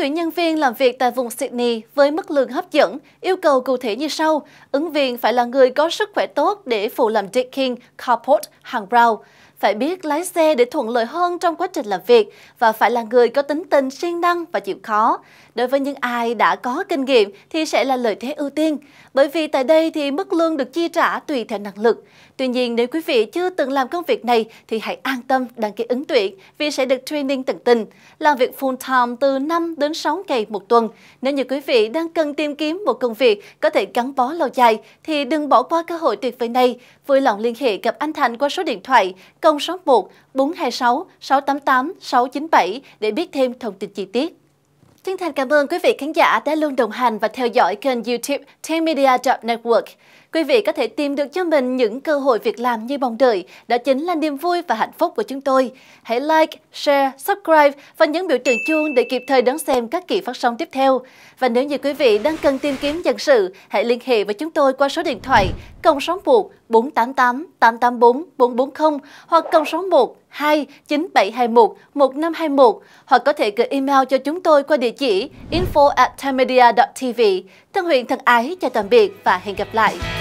tuyển nhân viên làm việc tại vùng Sydney với mức lương hấp dẫn, yêu cầu cụ thể như sau. Ứng viên phải là người có sức khỏe tốt để phụ làm decking, carport, hàng rào phải biết lái xe để thuận lợi hơn trong quá trình làm việc và phải là người có tính tình siêng năng và chịu khó. Đối với những ai đã có kinh nghiệm thì sẽ là lợi thế ưu tiên, bởi vì tại đây thì mức lương được chi trả tùy theo năng lực. Tuy nhiên nếu quý vị chưa từng làm công việc này thì hãy an tâm đăng ký ứng tuyển vì sẽ được training tận tình, làm việc full time từ 5 đến 6 ngày một tuần. Nếu như quý vị đang cần tìm kiếm một công việc có thể gắn bó lâu dài thì đừng bỏ qua cơ hội tuyệt vời này. Vui lòng liên hệ gặp anh Thành qua số điện thoại 061 426 688 697 để biết thêm thông tin chi tiết. Chân thành cảm ơn quý vị khán giả đã luôn đồng hành và theo dõi kênh youtube Media Network. Quý vị có thể tìm được cho mình những cơ hội việc làm như mong đợi, đã chính là niềm vui và hạnh phúc của chúng tôi. Hãy like, share, subscribe và nhấn biểu tượng chuông để kịp thời đón xem các kỳ phát sóng tiếp theo. Và nếu như quý vị đang cần tìm kiếm dân sự, hãy liên hệ với chúng tôi qua số điện thoại cộng số 1 488 884 440 hoặc cộng số 1 2 9721 1521 hoặc có thể gửi email cho chúng tôi qua địa chỉ info@media.tv. Thân huyện thân ái chào tạm biệt và hẹn gặp lại.